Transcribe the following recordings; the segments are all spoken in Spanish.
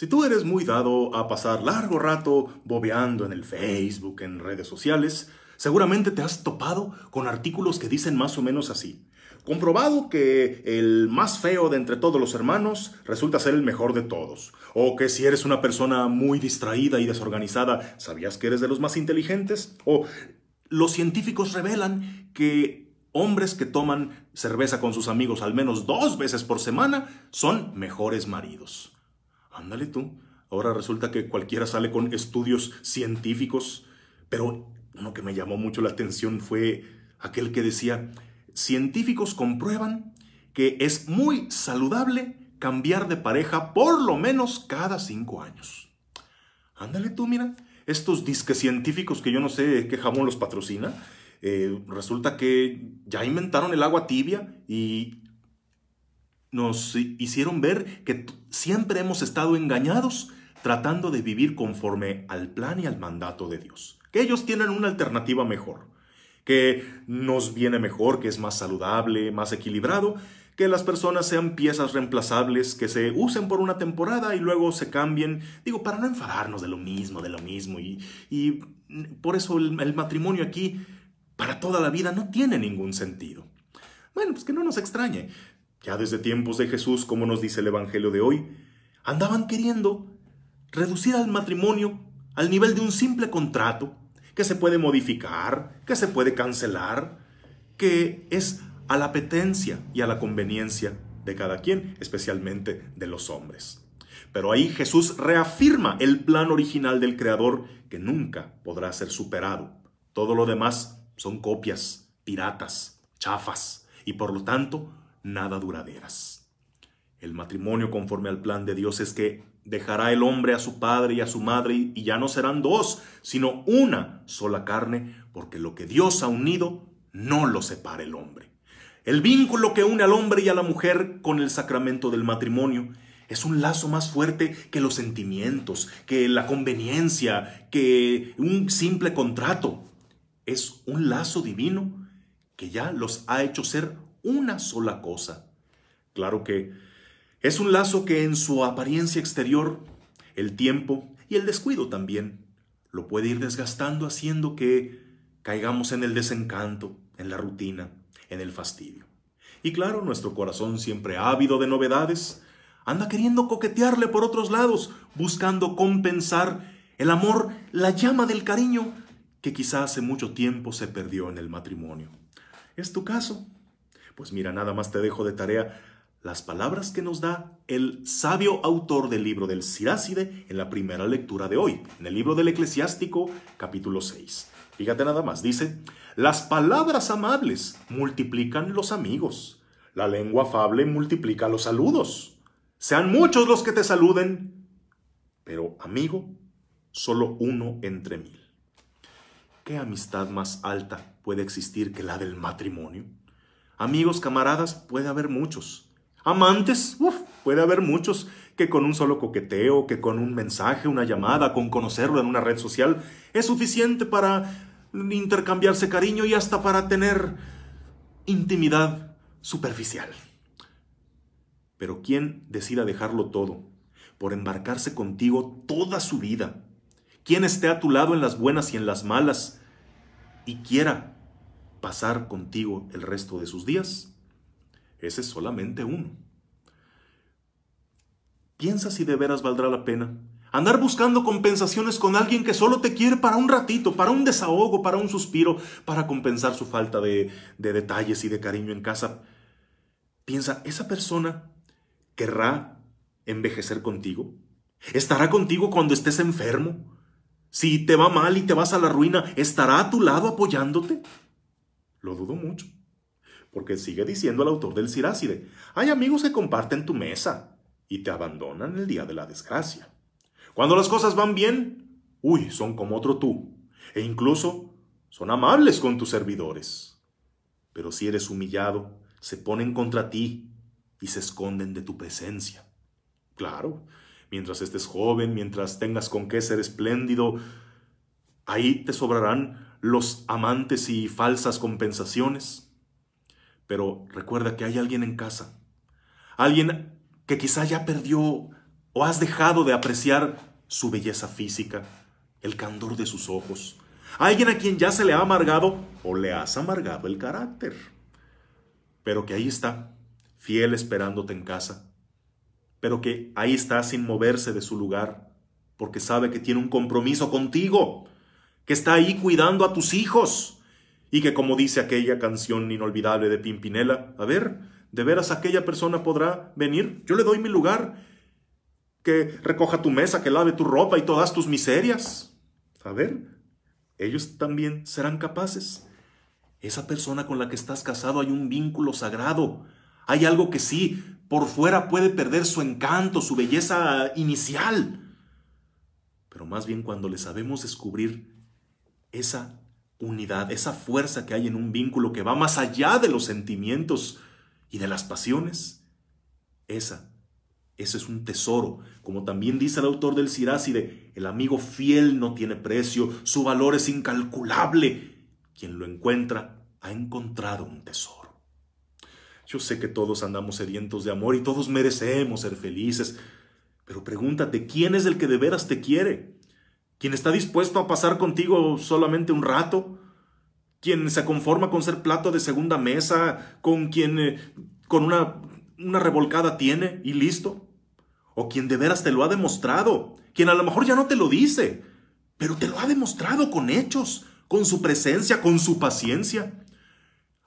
Si tú eres muy dado a pasar largo rato bobeando en el Facebook, en redes sociales, seguramente te has topado con artículos que dicen más o menos así. Comprobado que el más feo de entre todos los hermanos resulta ser el mejor de todos. O que si eres una persona muy distraída y desorganizada, ¿sabías que eres de los más inteligentes? O los científicos revelan que hombres que toman cerveza con sus amigos al menos dos veces por semana son mejores maridos. Ándale tú. Ahora resulta que cualquiera sale con estudios científicos, pero uno que me llamó mucho la atención fue aquel que decía, científicos comprueban que es muy saludable cambiar de pareja por lo menos cada cinco años. Ándale tú, mira, estos disques científicos que yo no sé qué jamón los patrocina, eh, resulta que ya inventaron el agua tibia y nos hicieron ver que siempre hemos estado engañados tratando de vivir conforme al plan y al mandato de Dios. Que ellos tienen una alternativa mejor, que nos viene mejor, que es más saludable, más equilibrado, que las personas sean piezas reemplazables, que se usen por una temporada y luego se cambien, digo, para no enfadarnos de lo mismo, de lo mismo. Y, por eso el, el matrimonio aquí, para toda la vida, no tiene ningún sentido. Bueno, pues que no nos extrañe ya desde tiempos de Jesús, como nos dice el Evangelio de hoy, andaban queriendo reducir al matrimonio al nivel de un simple contrato que se puede modificar, que se puede cancelar, que es a la petencia y a la conveniencia de cada quien, especialmente de los hombres. Pero ahí Jesús reafirma el plan original del Creador que nunca podrá ser superado. Todo lo demás son copias, piratas, chafas, y por lo tanto nada duraderas. El matrimonio conforme al plan de Dios es que dejará el hombre a su padre y a su madre y ya no serán dos, sino una sola carne, porque lo que Dios ha unido no lo separa el hombre. El vínculo que une al hombre y a la mujer con el sacramento del matrimonio es un lazo más fuerte que los sentimientos, que la conveniencia, que un simple contrato. Es un lazo divino que ya los ha hecho ser una sola cosa. Claro que es un lazo que en su apariencia exterior, el tiempo y el descuido también, lo puede ir desgastando haciendo que caigamos en el desencanto, en la rutina, en el fastidio. Y claro, nuestro corazón siempre ávido de novedades, anda queriendo coquetearle por otros lados, buscando compensar el amor, la llama del cariño que quizás hace mucho tiempo se perdió en el matrimonio. ¿Es tu caso? Pues mira, nada más te dejo de tarea las palabras que nos da el sabio autor del libro del Siráside en la primera lectura de hoy, en el libro del Eclesiástico, capítulo 6. Fíjate nada más, dice, las palabras amables multiplican los amigos, la lengua afable multiplica los saludos. Sean muchos los que te saluden, pero amigo, solo uno entre mil. ¿Qué amistad más alta puede existir que la del matrimonio? Amigos, camaradas, puede haber muchos. Amantes, uff, puede haber muchos que con un solo coqueteo, que con un mensaje, una llamada, con conocerlo en una red social, es suficiente para intercambiarse cariño y hasta para tener intimidad superficial. Pero quien decida dejarlo todo por embarcarse contigo toda su vida, quien esté a tu lado en las buenas y en las malas y quiera pasar contigo el resto de sus días? Ese es solamente uno. Piensa si de veras valdrá la pena andar buscando compensaciones con alguien que solo te quiere para un ratito, para un desahogo, para un suspiro, para compensar su falta de, de detalles y de cariño en casa. Piensa, ¿esa persona querrá envejecer contigo? ¿Estará contigo cuando estés enfermo? Si te va mal y te vas a la ruina, ¿estará a tu lado apoyándote? Lo dudo mucho. Porque sigue diciendo el autor del Siráside, hay amigos que comparten tu mesa y te abandonan el día de la desgracia. Cuando las cosas van bien, uy, son como otro tú, e incluso son amables con tus servidores. Pero si eres humillado, se ponen contra ti y se esconden de tu presencia. Claro, mientras estés joven, mientras tengas con qué ser espléndido, ahí te sobrarán los amantes y falsas compensaciones. Pero recuerda que hay alguien en casa, alguien que quizá ya perdió o has dejado de apreciar su belleza física, el candor de sus ojos, alguien a quien ya se le ha amargado o le has amargado el carácter, pero que ahí está, fiel esperándote en casa, pero que ahí está sin moverse de su lugar, porque sabe que tiene un compromiso contigo, que está ahí cuidando a tus hijos. Y que como dice aquella canción inolvidable de Pimpinela, a ver, ¿de veras aquella persona podrá venir? Yo le doy mi lugar, que recoja tu mesa, que lave tu ropa y todas tus miserias. A ver, ellos también serán capaces. Esa persona con la que estás casado hay un vínculo sagrado. Hay algo que sí, por fuera puede perder su encanto, su belleza inicial. Pero más bien cuando le sabemos descubrir esa unidad, esa fuerza que hay en un vínculo que va más allá de los sentimientos y de las pasiones. Esa, ese es un tesoro, como también dice el autor del Siráside, el amigo fiel no tiene precio, su valor es incalculable. Quien lo encuentra ha encontrado un tesoro. Yo sé que todos andamos sedientos de amor y todos merecemos ser felices, pero pregúntate, ¿quién es el que de veras te quiere? quien está dispuesto a pasar contigo solamente un rato, quien se conforma con ser plato de segunda mesa, con quien eh, con una, una revolcada tiene y listo, o quien de veras te lo ha demostrado, quien a lo mejor ya no te lo dice, pero te lo ha demostrado con hechos, con su presencia, con su paciencia.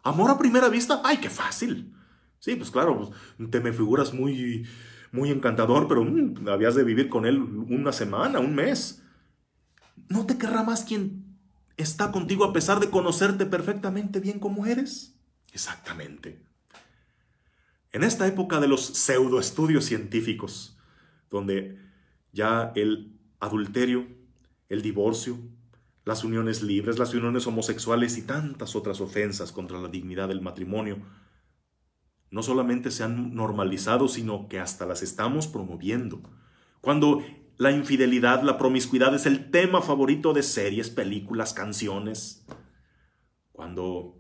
Amor a primera vista, ay, qué fácil. Sí, pues claro, pues, te me figuras muy, muy encantador, pero mm, habías de vivir con él una semana, un mes. ¿No te querrá más quien está contigo a pesar de conocerte perfectamente bien como eres? Exactamente. En esta época de los pseudoestudios científicos, donde ya el adulterio, el divorcio, las uniones libres, las uniones homosexuales y tantas otras ofensas contra la dignidad del matrimonio, no solamente se han normalizado, sino que hasta las estamos promoviendo. Cuando la infidelidad, la promiscuidad es el tema favorito de series, películas, canciones. Cuando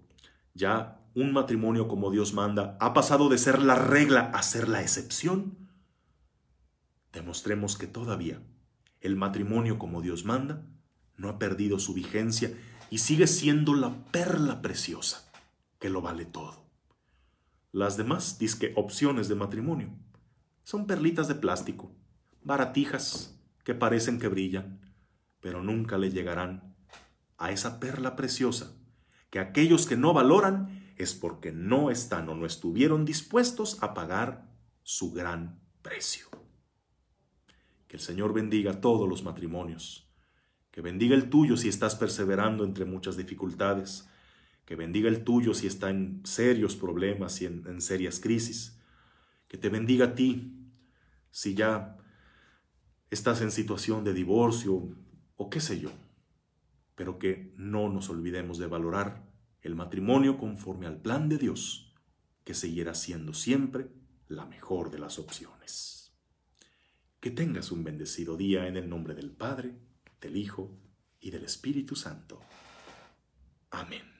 ya un matrimonio como Dios manda ha pasado de ser la regla a ser la excepción, demostremos que todavía el matrimonio como Dios manda no ha perdido su vigencia y sigue siendo la perla preciosa que lo vale todo. Las demás, disque opciones de matrimonio, son perlitas de plástico baratijas que parecen que brillan, pero nunca le llegarán a esa perla preciosa que aquellos que no valoran es porque no están o no estuvieron dispuestos a pagar su gran precio. Que el Señor bendiga todos los matrimonios, que bendiga el tuyo si estás perseverando entre muchas dificultades, que bendiga el tuyo si está en serios problemas y en, serias crisis, que te bendiga a ti si ya estás en situación de divorcio o qué sé yo. Pero que no nos olvidemos de valorar el matrimonio conforme al plan de Dios, que seguirá siendo siempre la mejor de las opciones. Que tengas un bendecido día en el nombre del Padre, del Hijo y del Espíritu Santo. Amén.